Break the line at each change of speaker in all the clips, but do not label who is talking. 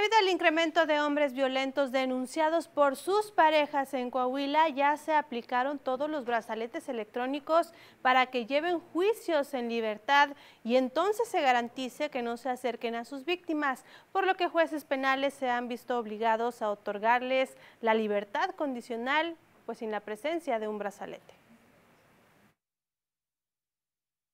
Debido al incremento de hombres violentos denunciados por sus parejas en Coahuila, ya se aplicaron todos los brazaletes electrónicos para que lleven juicios en libertad y entonces se garantice que no se acerquen a sus víctimas, por lo que jueces penales se han visto obligados a otorgarles la libertad condicional, pues sin la presencia de un brazalete.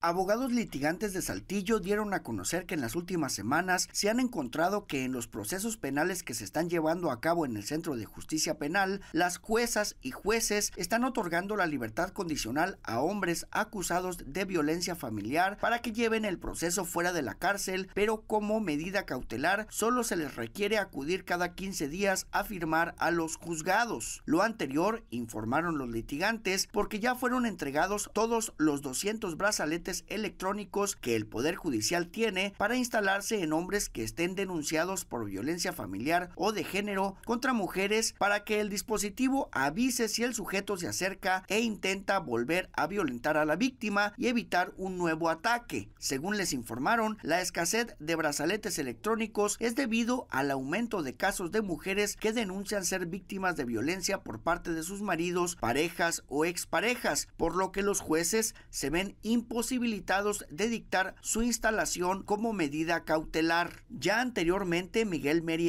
Abogados litigantes de Saltillo dieron a conocer que en las últimas semanas se han encontrado que en los procesos penales que se están llevando a cabo en el Centro de Justicia Penal, las juezas y jueces están otorgando la libertad condicional a hombres acusados de violencia familiar para que lleven el proceso fuera de la cárcel, pero como medida cautelar solo se les requiere acudir cada 15 días a firmar a los juzgados. Lo anterior, informaron los litigantes, porque ya fueron entregados todos los 200 brazaletes electrónicos que el Poder Judicial tiene para instalarse en hombres que estén denunciados por violencia familiar o de género contra mujeres para que el dispositivo avise si el sujeto se acerca e intenta volver a violentar a la víctima y evitar un nuevo ataque. Según les informaron, la escasez de brazaletes electrónicos es debido al aumento de casos de mujeres que denuncian ser víctimas de violencia por parte de sus maridos, parejas o exparejas, por lo que los jueces se ven imposibles de dictar su instalación como medida cautelar. Ya anteriormente, Miguel Meri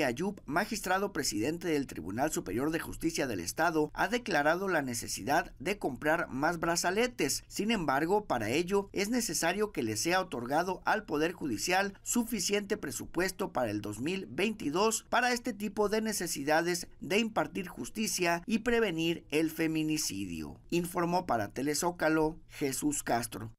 magistrado presidente del Tribunal Superior de Justicia del Estado, ha declarado la necesidad de comprar más brazaletes. Sin embargo, para ello es necesario que le sea otorgado al Poder Judicial suficiente presupuesto para el 2022 para este tipo de necesidades de impartir justicia y prevenir el feminicidio, informó para Telezócalo Jesús Castro.